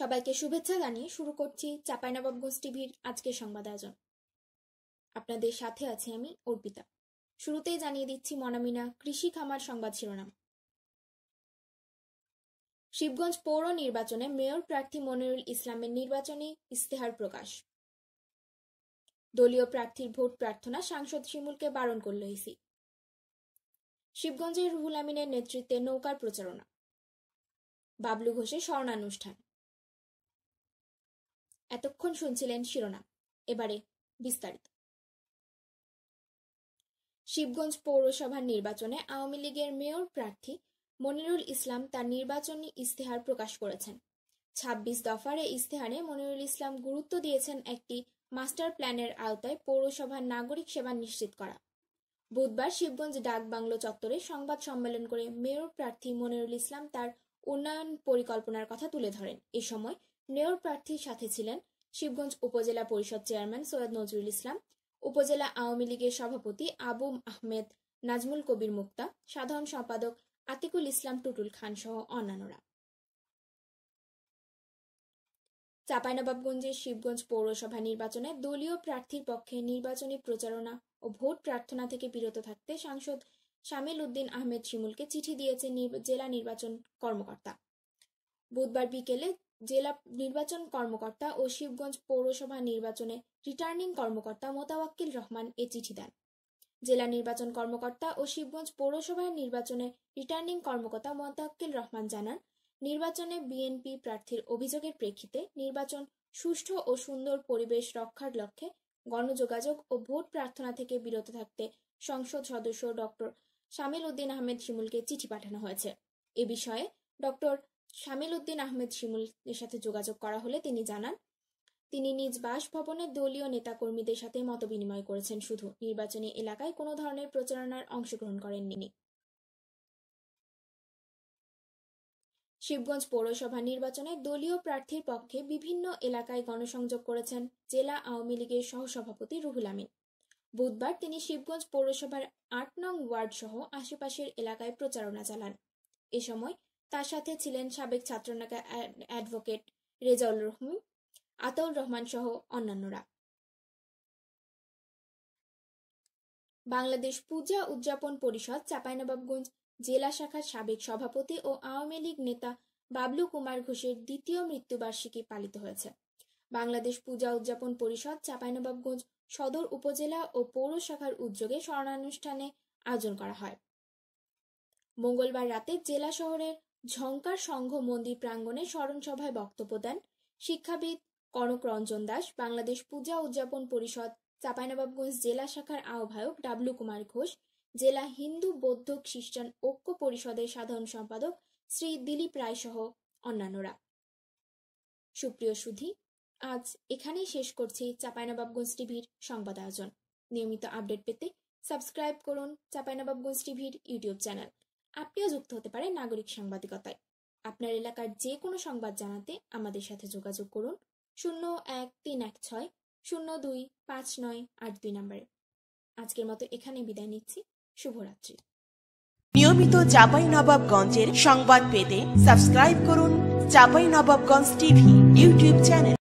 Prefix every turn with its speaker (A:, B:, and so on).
A: সবাইকে শুভেচ্ছা জানিয়ে শুরু করছি চাপাইনবাবগঞ্জ টিভির
B: আজকের সংবাদ আয়োজন আপনাদের সাথে আছি আমি অর্পিতা শুরুতেই জানিয়ে দিচ্ছি মনামিনা কৃষি খামার সংবাদ শিরোনাম
A: শিবগঞ্জ পৌর নির্বাচনে মেয়র প্রার্থী মনিরুল ইসলামের নির্বাচনী ইস্তেহার প্রকাশ
B: দলীয় প্রার্থীর ভোট প্রার্থনা সাংসদ শিমুলকে বারণ করল ইসি শিবগঞ্জের রুহুল আমিনের নেতৃত্বে নৌকার প্রচারণা বাবলু ঘোষের স্মরণানুষ্ঠান এতক্ষণ শুনছিলেন শিরোনাম এবারে বিস্তারিত শিবগঞ্জ
A: পৌরসভার নির্বাচনে আওয়ামী লীগের মেয়র প্রার্থী মনিরুল ইসলাম তার নির্বাচনী ইস্তেহার প্রকাশ করেছেন ২৬ দফার এই ইস্তেহারে মনিরুল ইসলাম গুরুত্ব দিয়েছেন একটি মাস্টার প্ল্যানের আওতায় পৌরসভার নাগরিক সেবা নিশ্চিত করা বুধবার শিবগঞ্জ ডাক বাংলো চত্বরে সংবাদ সম্মেলন করে মেয়র প্রার্থী মনিরুল ইসলাম তার উন্নয়ন পরিকল্পনার কথা তুলে ধরেন এ সময় মেয়র প্রার্থীর সাথে ছিলেন শিবগঞ্জ উপজেলা পরিষদ চেয়ারম্যান সৈয়দ নজরুল ইসলাম উপজেলা আওয়ামী লীগের সভাপতি আবু আহমেদ
B: নাজমুল কবির মুক্তা সাধারণ সম্পাদক আতিকুল ইসলাম টুটুল খান সহ অন্যান্যরা চাঁপাইনবাবগঞ্জের শিবগঞ্জ পৌরসভা
A: নির্বাচনে দলীয় প্রার্থীর পক্ষে নির্বাচনী প্রচারণা ও ভোট প্রার্থনা থেকে বিরত থাকতে সাংসদ শামিল উদ্দিন আহমেদ শিমুলকে চিঠি দিয়েছে জেলা নির্বাচন কর্মকর্তা বুধবার বিকেলে জেলা নির্বাচন কর্মকর্তা ও শিবগঞ্জ পৌরসভা নির্বাচনে রিটার্নিং কর্মকর্তা মোতাওয়াক্কিল রহমান এ চিঠি দেন জেলা নির্বাচন কর্মকর্তা ও শিবগঞ্জ পৌরসভা নির্বাচনে রিটার্নিং কর্মকর্তা মোতাক্কিল রহমান জানান নির্বাচনে বিএনপি প্রার্থীর অভিযোগের প্রেক্ষিতে নির্বাচন সুষ্ঠু ও সুন্দর পরিবেশ রক্ষার লক্ষ্যে গণযোগাযোগ ও ভোট প্রার্থনা থেকে বিরত থাকতে সংসদ সদস্য ডক্টর শামিল উদ্দিন আহমেদ শিমুলকে চিঠি পাঠানো হয়েছে এ বিষয়ে ডক্টর শামিল উদ্দিন আহমেদ শিমুলের সাথে যোগাযোগ করা হলে তিনি জানান তিনি নিজ বাসভবনের
B: দলীয় নেতাকর্মীদের সাথে মত বিনিময় করেছেন শুধু নির্বাচনী এলাকায় কোনো ধরনের প্রচারণার অংশগ্রহণ করেননি শিবগঞ্জ পৌরসভা নির্বাচনে দলীয় প্রার্থীর পক্ষে বিভিন্ন এলাকায় গণসংযোগ করেছেন জেলা
A: আওয়ামী লীগের সহসভাপতি রুহুল আমিন বুধবার তিনি শিবগঞ্জ পৌরসভার আট নং ওয়ার্ড সহ আশেপাশের এলাকায় প্রচারণা চালান এ সময় তার সাথে ছিলেন সাবেক
B: ছাত্রনেতা অ্যাডভোকেট রেজাউল রহমান আতাউর রহমান সহ অন্যান্যরা বাংলাদেশ পূজা উদযাপন পরিষদ চাঁপাইনবাবগঞ্জ জেলা শাখার সাবেক সভাপতি ও আওয়ামী লীগ নেতা
A: বাবলু কুমার ঘোষের দ্বিতীয় মৃত্যুবার্ষিকী পালিত হয়েছে বাংলাদেশ পূজা উদযাপন পরিষদ চাঁপাইনবাবগঞ্জ সদর উপজেলা ও পৌর শাখার উদ্যোগে স্মরণানুষ্ঠানে আয়োজন করা হয় মঙ্গলবার রাতে জেলা শহরের ঝঙ্কার সংঘ মন্দির প্রাঙ্গণে স্মরণসভায় বক্তব্য দেন শিক্ষাবিদ কনক রঞ্জন দাস বাংলাদেশ পূজা উদযাপন পরিষদ চাঁপাইনবাবগঞ্জ জেলা শাখার আহ্বায়ক ডাবলু কুমার ঘোষ জেলা হিন্দু বৌদ্ধ খ্রিস্টান ঐক্য পরিষদের সাধারণ সম্পাদক শ্রী দিলীপ রায় সহ অন্যান্যরা সুপ্রিয় সুধি আজ এখানেই শেষ করছি চাঁপাইনবাবগঞ্জ টিভির সংবাদ আয়োজন নিয়মিত আপডেট পেতে সাবস্ক্রাইব করুন চাঁপাইনবাবগঞ্জ টিভির ইউটিউব চ্যানেল আপনিও যুক্ত হতে পারেন নাগরিক সাংবাদিকতায় আপনার এলাকার যে কোনো সংবাদ জানাতে আমাদের সাথে যোগাযোগ করুন শূন্য এক তিন এক ছয় শূন্য দুই পাঁচ নয় আট দুই নম্বরে আজকের মতো এখানে বিদায় নিচ্ছি
B: শুভরাত্রি নিয়মিত চাপাই নবাবগঞ্জের সংবাদ পেতে সাবস্ক্রাইব করুন Chapai Nawabganj TV YouTube channel